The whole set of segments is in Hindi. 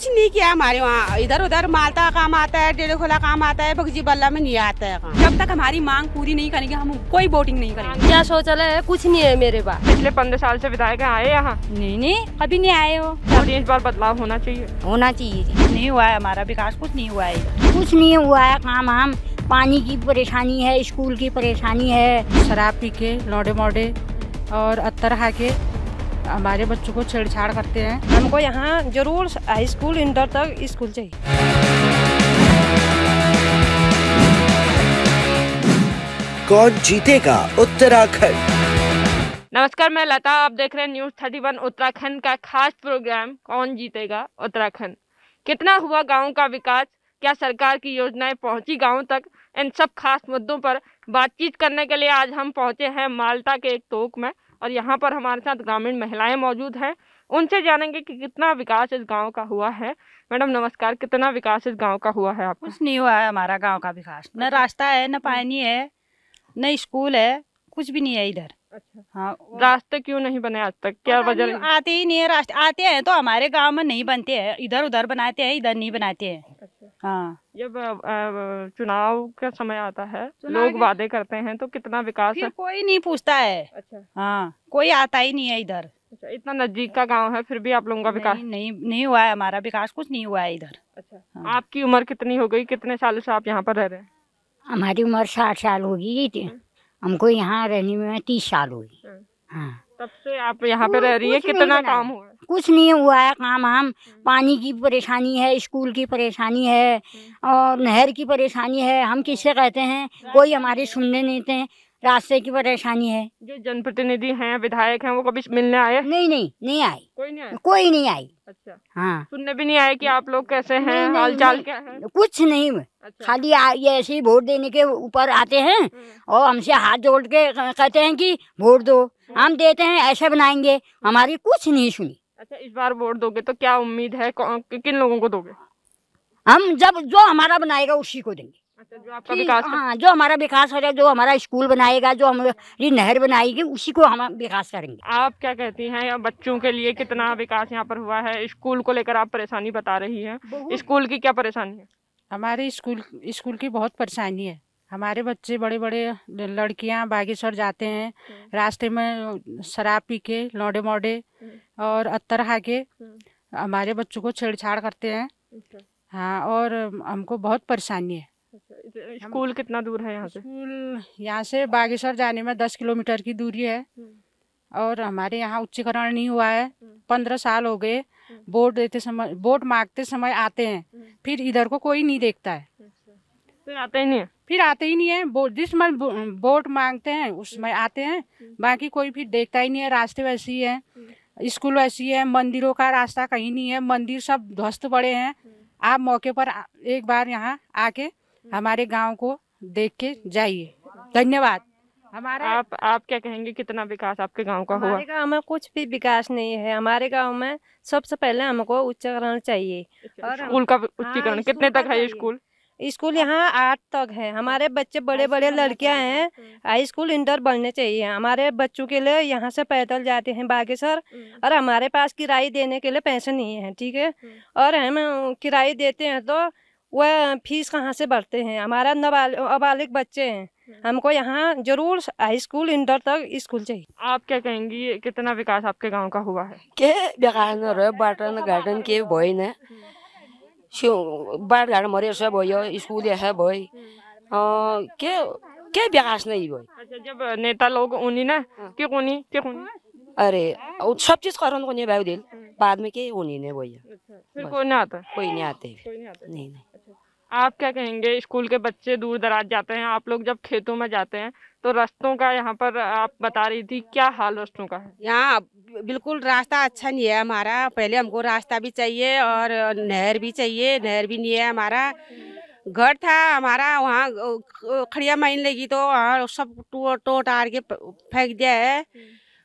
कुछ नहीं किया हमारे वहाँ इधर उधर मालता काम आता है डेढ़ खोला काम आता है भगजी बल्ला में नहीं आता है काम जब तक हमारी मांग पूरी नहीं करेंगे हम कोई वोटिंग नहीं करेंगे क्या शौचालय है कुछ नहीं है मेरे पास पिछले पंद्रह साल से विधायक आए यहाँ नहीं नहीं अभी नहीं आए हो इस बार बदलाव होना चाहिए होना चाहिए नहीं हुआ है हमारा विकास कुछ नहीं हुआ है कुछ नहीं हुआ है काम हम पानी की परेशानी है स्कूल की परेशानी है शराब पी के लौटे मोटे और अत्तर खा के हमारे बच्चों को छेड़छाड़ करते हैं हमको यहाँ जरूर हाई स्कूल इंटर तक स्कूल चाहिए कौन जीतेगा उत्तराखंड नमस्कार मैं लता आप देख रहे हैं न्यूज थर्टी वन उत्तराखंड का खास प्रोग्राम कौन जीतेगा उत्तराखंड कितना हुआ गाँव का विकास क्या सरकार की योजनाएं पहुंची गाँव तक इन सब खास मुद्दों पर बातचीत करने के लिए आज हम पहुंचे हैं माल्टा के एक तोक में और यहाँ पर हमारे साथ ग्रामीण महिलाएं मौजूद हैं उनसे जानेंगे कि कितना विकास इस गांव का हुआ है मैडम नमस्कार कितना विकास इस गांव का हुआ है आप कुछ नहीं हुआ है हमारा गांव का विकास न अच्छा। रास्ता है न पानी हाँ। है न स्कूल है कुछ भी नहीं है इधर अच्छा हाँ रास्ते क्यों नहीं बने आज तक क्या वजह आते ही नहीं है रास्ते आते हैं तो हमारे गांव में नहीं बनते हैं इधर उधर बनाते हैं इधर नहीं बनाते हैं हाँ जब चुनाव का समय आता है लोग वादे करते हैं तो कितना विकास फिर है? कोई नहीं पूछता है अच्छा हाँ कोई आता ही नहीं है इधर अच्छा इतना नजदीक का गांव है फिर भी आप लोगों का विकास नहीं, नहीं नहीं हुआ है हमारा विकास कुछ नहीं हुआ है इधर अच्छा हाँ। आपकी उम्र कितनी हो गई कितने साल से आप यहाँ पर रह रहे हैं हमारी उम्र साठ साल होगी अच्छा। हमको यहाँ रहने में तीस साल होगी हाँ, हाँ। तब से आप यहाँ पे रह रही है कितना काम हुआ कुछ नहीं हुआ है काम हम पानी की परेशानी है स्कूल की परेशानी है हम्म। और नहर की परेशानी है हम किससे कहते हैं कोई हमारे सुनने नहीं थे रास्ते की परेशानी है जो जनप्रतिनिधि हैं विधायक हैं वो कभी मिलने आए नहीं नहीं नहीं आए कोई नहीं आए कोई नहीं आई अच्छा हाँ सुनने भी नहीं आए कि आप लोग कैसे हैं हाल चाल क्या है कुछ नहीं अच्छा। खाली ये ऐसे ही वोट देने के ऊपर आते हैं हम्म। और हमसे हाथ जोड़ के कहते हैं कि वोट दो हम्म। हम देते हैं ऐसे बनाएंगे हमारी कुछ नहीं सुनी अच्छा इस बार वोट दोगे तो क्या उम्मीद है किन लोगों को दोगे हम जब जो हमारा बनाएगा उसी को देंगे अच्छा जो आपका विकास हाँ जो हमारा विकास हो जाए जो हमारा स्कूल बनाएगा जो हमारी नहर बनाएगी उसी को हम विकास करेंगे आप क्या कहती हैं बच्चों के लिए कितना विकास यहाँ पर हुआ है स्कूल को लेकर आप परेशानी बता रही हैं स्कूल की क्या परेशानी है हमारे स्कूल स्कूल की बहुत परेशानी है हमारे बच्चे बड़े बड़े लड़कियाँ बागेश्वर जाते हैं हम्म। रास्ते में शराब पी के लौडे मोडे हम्म। और अत्तर खा के हम्म। हमारे बच्चों को छेड़छाड़ करते हैं अच्छा। हाँ और हमको बहुत परेशानी है स्कूल कितना दूर है यहाँ से स्कूल यहाँ से बागेश्वर जाने में दस किलोमीटर की दूरी है हम्म। और हमारे यहाँ उच्चीकरण नहीं हुआ है हम्म। पंद्रह साल हो गए वोट हम्म। देते समय वोट मांगते समय आते हैं फिर इधर को कोई नहीं देखता है अच्छा। फिर आते ही नहीं है फिर आते ही नहीं है जिस समय वोट मांगते हैं उस समय आते हैं बाकी कोई फिर देखता ही नहीं है रास्ते वैसे ही है स्कूल वैसी है मंदिरों का रास्ता कहीं नहीं है मंदिर सब ध्वस्त पड़े हैं आप मौके पर एक बार यहाँ आके हमारे गांव को देख के जाइए धन्यवाद हमारा आप आप क्या कहेंगे कितना विकास आपके गांव का हुआ हमारे गांव में कुछ भी विकास नहीं है हमारे गांव में सबसे पहले हमको उच्चकरण चाहिए अच्छा, और स्कूल का हाँ, उच्चीकरण कितने तक है स्कूल स्कूल यहाँ आठ तक है हमारे बच्चे बड़े बड़े लड़कियाँ हैं हम्म। हाई स्कूल इंटर बनने चाहिए हमारे बच्चों के लिए यहाँ से पैदल जाते हैं बागेश्वर हम्म। और हमारे पास किराई देने के लिए पैसे नहीं है ठीक है हम्म। और हम किराए देते हैं तो वह फीस कहाँ से भरते हैं हमारा नबालिग बच्चे हैं हम्म। हमको यहाँ जरूर हाई स्कूल इंटर तक स्कूल चाहिए आप क्या कहेंगी कितना विकास आपके गांव का हुआ है के विकास न के बाटो ने केही गार्डन मरे सब भयो स्कूल है भयो हम्म। हाँ, के के विकास नहीं भयो अच्छा, जब नेता लोग उन्हीं ना हाँ। के कोनी के कोनी अरे सब चीज करन को नहीं भाई दिल हम्म। बाद में के उन्हीं ने भैया अच्छा, फिर कोई नहीं आता कोई नहीं आते नहीं नहीं आप क्या कहेंगे स्कूल के बच्चे दूर दराज जाते हैं आप लोग जब खेतों में जाते हैं तो रास्तों का यहाँ पर आप बता रही थी क्या हाल रास्तों का है यहाँ बिल्कुल रास्ता अच्छा नहीं है हमारा पहले हमको रास्ता भी चाहिए और नहर भी चाहिए नहर भी नहीं है हमारा घर था हमारा वहाँ खड़िया माइन लगी तो वहाँ सब टूट टो टार के फेंक दिया है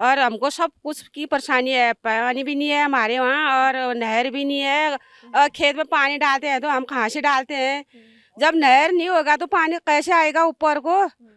और हमको सब कुछ की परेशानी है पानी भी नहीं है हमारे वहाँ और नहर भी नहीं है हम्म। और खेत में पानी डालते हैं तो हम कहाँ से डालते हैं हम्म। जब नहर नहीं होगा तो पानी कैसे आएगा ऊपर को हम्म।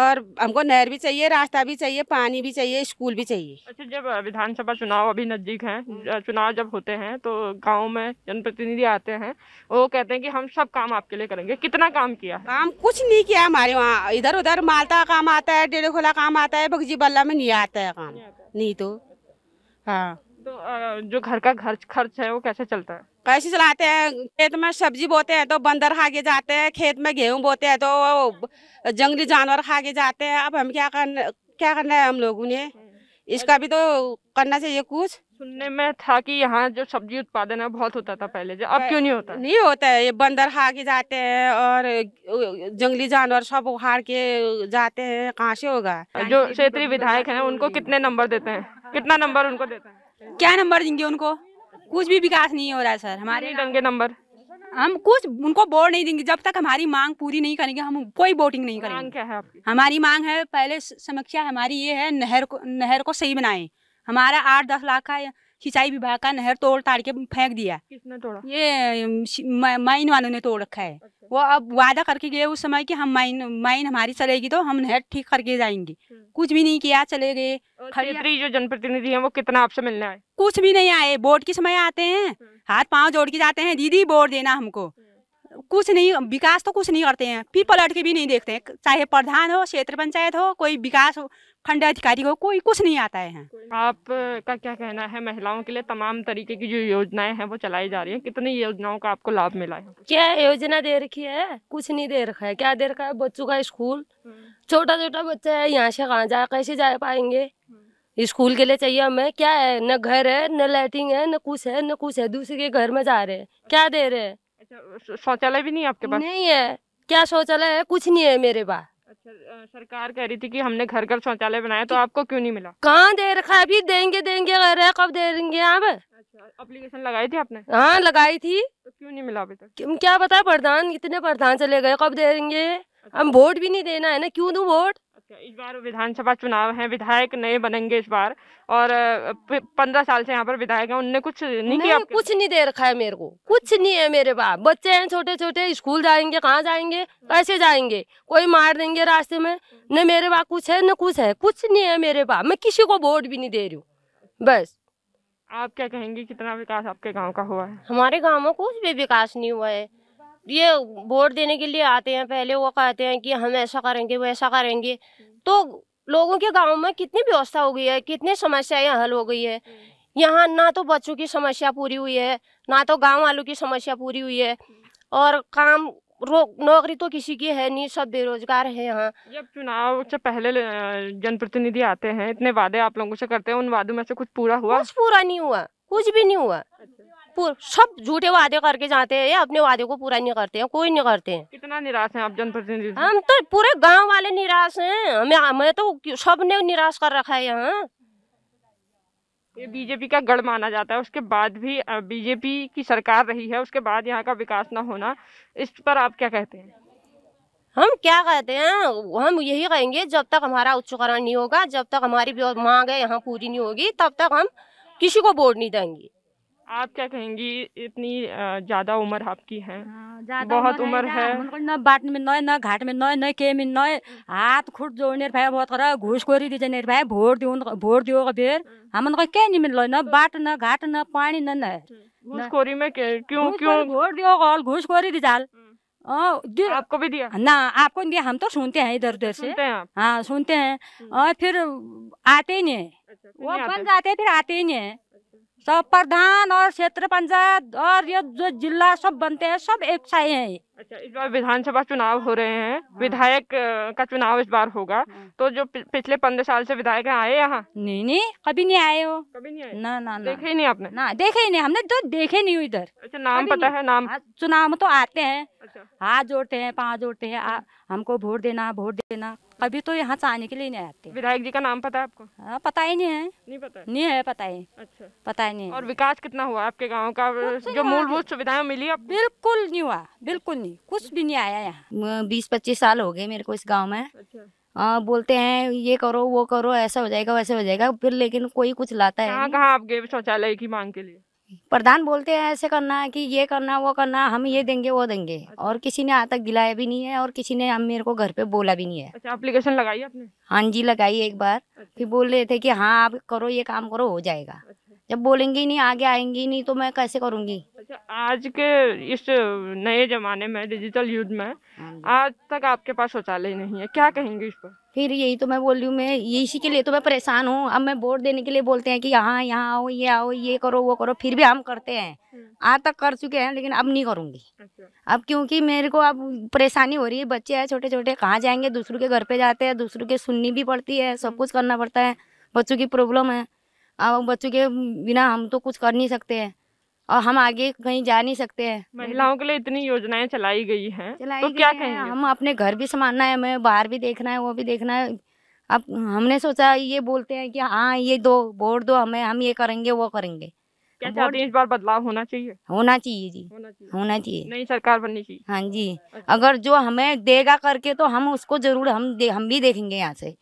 और हमको नहर भी चाहिए रास्ता भी चाहिए पानी भी चाहिए स्कूल भी चाहिए अच्छा जब विधानसभा चुनाव अभी नज़दीक है हम्म। चुनाव जब होते हैं तो गांव में जनप्रतिनिधि आते हैं वो कहते हैं कि हम सब काम आपके लिए करेंगे कितना काम किया काम कुछ नहीं किया हमारे वहाँ इधर उधर मालता काम आता है डेढ़ खोला काम आता है बगजी बल्ला में नहीं आता है काम नहीं तो हाँ तो जो घर का खर्च खर्च है वो कैसे चलता है कैसे चलाते हैं खेत में सब्जी बोते हैं तो बंदर खा के जाते हैं खेत में गेहूं बोते हैं तो जंगली जानवर खा के जाते हैं अब हम क्या करना क्या करना है हम लोगों ने इसका भी तो करना चाहिए कुछ सुनने में था कि यहाँ जो सब्जी उत्पादन है बहुत होता था पहले जो अब क्यों नहीं होता नहीं होता है ये बंदर खा के जाते हैं और जंगली जानवर सब उखाड़ के जाते हैं कहाँ से होगा जो क्षेत्रीय विधायक हैं उनको कितने नंबर देते हैं कितना नंबर उनको देते हैं क्या नंबर देंगे उनको कुछ भी विकास नहीं हो रहा है सर हमारे देंगे नंबर हम कुछ उनको वोट नहीं देंगे जब तक हमारी मांग पूरी नहीं करेंगे हम कोई वोटिंग नहीं करेंगे क्या है आपकी? हमारी मांग है पहले समस्या हमारी ये है नहर को नहर को सही बनाएं हमारा आठ दस लाख का सिंचाई विभाग का नहर तोड़ ताड़ के फेंक दिया किसने तोड़ा ये माइन वालों ने तोड़ रखा है अच्छा। वो अब वादा करके गए उस समय कि हम माइन माइन हमारी चलेगी तो हम नहर ठीक करके जाएंगे हम्म। कुछ भी नहीं किया चले गए क्षेत्रीय जो जनप्रतिनिधि है वो कितना आपसे मिलना है कुछ भी नहीं आए बोर्ड के समय आते हैं हम्म। हाथ पाँव जोड़ के जाते हैं दीदी बोर्ड देना हमको हम्म। कुछ नहीं विकास तो कुछ नहीं करते हैं फिर पलट के भी नहीं देखते हैं चाहे प्रधान हो क्षेत्र पंचायत हो कोई विकास हो खंड अधिकारी हो कोई कुछ नहीं आता है आप का क्या कहना है महिलाओं के लिए तमाम तरीके की जो योजनाएं हैं वो चलाई जा रही है कितनी योजनाओं का आपको लाभ मिला है क्या योजना दे रखी है कुछ नहीं दे रखा है क्या दे रखा है बच्चों का स्कूल हम्म। छोटा छोटा बच्चा है यहाँ से कहाँ जाए कैसे जा पाएंगे हम्म। स्कूल के लिए चाहिए हमें क्या है न घर है न लाइटिंग है न कुछ है न कुछ है दूसरे के घर में जा रहे हैं क्या दे रहे हैं शौचालय भी नहीं है आपके पास नहीं है क्या शौचालय है कुछ नहीं है मेरे पास अच्छा सरकार कह रही थी कि हमने घर घर शौचालय बनाया तो आपको क्यों नहीं मिला कहाँ दे रखा है अभी देंगे देंगे कह कब दे देंगे आप अप्लीकेशन अच्छा, लगाई थी आपने हाँ लगाई थी तो क्यों नहीं मिला अभी तक क्या बताए प्रधान इतने प्रधान चले गए कब दे देंगे अच्छा। हम वोट भी नहीं देना है ना क्यों दू वोट इस बार विधानसभा चुनाव है विधायक नए बनेंगे इस बार और पंद्रह साल से यहाँ पर विधायक है उनने कुछ नहीं किया कुछ नहीं दे रखा है मेरे को कुछ नहीं है मेरे पास बच्चे हैं छोटे छोटे स्कूल जाएंगे कहाँ जाएंगे कैसे जाएंगे कोई मार देंगे रास्ते में न मेरे पास कुछ है न कुछ है कुछ नहीं है मेरे पास मैं किसी को वोट भी नहीं दे रही हूँ बस आप क्या कहेंगे कितना विकास आपके गाँव का हुआ है हमारे गाँव में कुछ भी विकास नहीं हुआ है ये वोट देने के लिए आते हैं पहले वो कहते हैं कि हम ऐसा करेंगे वो ऐसा करेंगे हम्म। तो लोगों के गांव में कितनी व्यवस्था हो गई है कितनी समस्याएं हल हो गई है हम्म। यहाँ ना तो बच्चों की समस्या पूरी हुई है ना तो गांव वालों की समस्या पूरी हुई है हम्म। और काम नौकरी तो किसी की है नहीं सब बेरोजगार है यहाँ जब चुनाव से पहले जनप्रतिनिधि आते हैं इतने वादे आप लोगों से करते हैं उन वादों में से कुछ पूरा हुआ कुछ पूरा नहीं हुआ कुछ भी नहीं हुआ अच्छा। सब झूठे वादे करके जाते हैं अपने वादे को पूरा नहीं करते हैं कोई नहीं करते हैं कितना निराश हैं आप जनप्रतिनिधि हम तो पूरे गांव वाले निराश हैं हमें हमें तो सब ने निराश कर रखा है यहाँ ये बीजेपी का गढ़ माना जाता है उसके बाद भी बीजेपी की सरकार रही है उसके बाद यहाँ का विकास ना होना इस पर आप क्या कहते हैं हम क्या कहते हैं हम यही कहेंगे जब तक हमारा उच्चकरण नहीं होगा जब तक हमारी मांग है यहाँ पूरी नहीं होगी तब तक हम किसी को वोट नहीं देंगे आप क्या कहेंगी इतनी ज्यादा उम्र आपकी है हाँ, बहुत उम्र है न बाट में नय न घाट में नय न के में नय हाथ खुट जो निर्भय बहुत कर घुसखोरी दीजिए निर्भय भोट दियो भोट दियो का बेर हमन हम्म। को क्या नहीं मिल न बाट न घाट न पानी न न घुसखोरी में क्यों क्यों भोट दियो कॉल घुसखोरी दीजाल हम्म। आपको भी दिया ना आपको नहीं दिया हम तो सुनते हैं इधर उधर से हाँ सुनते हैं हम्म। और फिर आते ही नहीं अच्छा, वो बंद आते फिर आते ही नहीं सब प्रधान और क्षेत्र पंचायत और ये जो जिला सब बनते हैं सब एक साथ है अच्छा इस बार विधानसभा चुनाव हो रहे हैं हाँ। विधायक का चुनाव इस बार होगा हाँ। तो जो पिछले पंद्रह साल से विधायक आए यहाँ नहीं नहीं कभी नहीं आए हो कभी नहीं आए ना ना, ना देखे ही नहीं आपने ना देखे ही नहीं हमने तो देखे नहीं इधर अच्छा नाम पता है नाम हाँ, चुनाव तो आते हैं हाथ अच्छा। जोड़ते हैं पाँच जोड़ते हैं हमको वोट देना वोट देना कभी तो यहाँ से आने के लिए नहीं आते विधायक जी का नाम पता है आपको आ, हाँ, पता ही नहीं है नहीं पता नहीं है पता ही अच्छा पता ही नहीं और विकास कितना हुआ आपके गाँव का जो मूलभूत सुविधाएं मिली अब बिल्कुल नहीं हुआ बिल्कुल नहीं कुछ भी नहीं आया यहाँ बीस पच्चीस साल हो गए मेरे को इस गाँव में अच्छा। आ, बोलते हैं ये करो वो करो ऐसा हो जाएगा वैसे हो जाएगा फिर लेकिन कोई कुछ लाता है कहाँ आप गए शौचालय की मांग के लिए प्रधान बोलते हैं ऐसे करना है कि ये करना वो करना हम ये देंगे वो देंगे अच्छा। और किसी ने आज तक दिलाया भी नहीं है और किसी ने हम मेरे को घर पे बोला भी नहीं है अच्छा एप्लीकेशन लगाई आपने हाँ जी लगाई एक बार अच्छा। फिर बोल रहे थे कि हाँ आप करो ये काम करो हो जाएगा अच्छा। जब बोलेंगे नहीं आगे आएंगे नहीं तो मैं कैसे करूँगी अच्छा आज के इस नए जमाने में डिजिटल युद्ध में हाँ आज तक आपके पास शौचालय नहीं है क्या कहेंगे इस पर फिर यही तो मैं बोल रही हूँ मैं इसी के लिए तो मैं परेशान हूँ अब मैं वोट देने के लिए बोलते हैं कि यहाँ यहाँ आओ ये आओ ये करो वो करो फिर भी हम करते हैं हम्म। आज तक कर चुके हैं लेकिन अब नहीं करूँगी अच्छा। अब क्योंकि मेरे को अब परेशानी हो रही है बच्चे हैं छोटे छोटे कहाँ जाएंगे दूसरों के घर पर जाते हैं दूसरों के सुननी भी पड़ती है सब हम्म। कुछ करना पड़ता है बच्चों की प्रॉब्लम है अब बच्चों के बिना हम तो कुछ कर नहीं सकते हैं और हम आगे कहीं जा नहीं सकते हैं महिलाओं के लिए इतनी योजनाएं चलाई गई हैं तो क्या कहेंगे हम अपने घर भी संभालना है हमें बाहर भी देखना है वो भी देखना है अब हमने सोचा ये बोलते हैं कि हाँ ये दो बोर्ड दो हमें हम ये करेंगे वो करेंगे क्या चाहते हैं इस बार बदलाव होना चाहिए होना चाहिए जी होना चाहिए, होना चाहिए। नई सरकार बननी चाहिए हाँ जी अच्छा। अगर जो हमें देगा करके तो हम उसको जरूर हम हम भी देखेंगे यहाँ से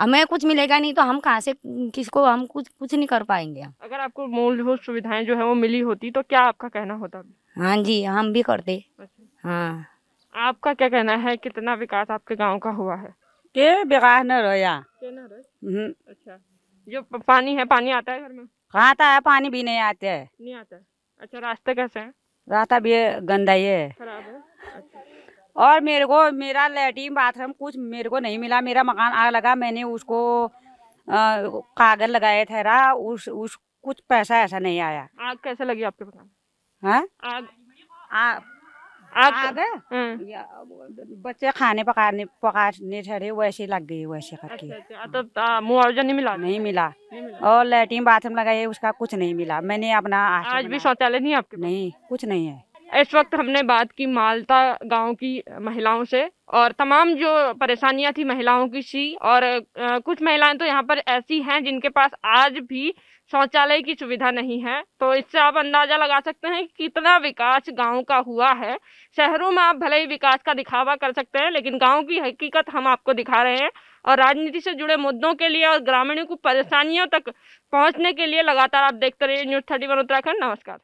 हमें कुछ मिलेगा नहीं तो हम कहाँ से किसी को हम कुछ कुछ नहीं कर पाएंगे अगर आपको मूलभूत सुविधाएं जो है वो मिली होती तो क्या आपका कहना होता हाँ जी हम भी करते अच्छा। हाँ आपका क्या कहना है कितना विकास आपके गांव का हुआ है के विकास न रोया हम्म। अच्छा जो पानी है पानी आता है घर में कहाँ आता है पानी भी नहीं आता है नहीं आता है अच्छा रास्ते कैसे है रास्ता भी गंदा ही है खराब है अच्छा। और मेरे को मेरा लेटरिन बाथरूम कुछ मेरे को नहीं मिला मेरा मकान आग लगा मैंने उसको कागज लगाया ठहरा उस उस कुछ पैसा ऐसा नहीं आया आग कैसे लगी आपके मकान है हाँ? आग आग आग, हम्म। बच्चे खाने पकाने पकाने ठहरे वैसे लग गई वैसे अच्छा, करके अच्छा, अच्छा, तो मुआवजा नहीं मिला नहीं मिला, नहीं मिला। और लेटरिन बाथरूम लगाए उसका कुछ नहीं मिला मैंने अपना आज भी शौचालय नहीं आपके नहीं कुछ नहीं है इस वक्त हमने बात की मालता गांव की महिलाओं से और तमाम जो परेशानियां थी महिलाओं की सी और कुछ महिलाएं तो यहाँ पर ऐसी हैं जिनके पास आज भी शौचालय की सुविधा नहीं है तो इससे आप अंदाज़ा लगा सकते हैं कि कितना विकास गांव का हुआ है शहरों में आप भले ही विकास का दिखावा कर सकते हैं लेकिन गाँव की हकीकत हम आपको दिखा रहे हैं और राजनीति से जुड़े मुद्दों के लिए और ग्रामीणों को परेशानियों तक पहुँचने के लिए लगातार आप देखते रहिए न्यूज़ थर्टी उत्तराखंड नमस्कार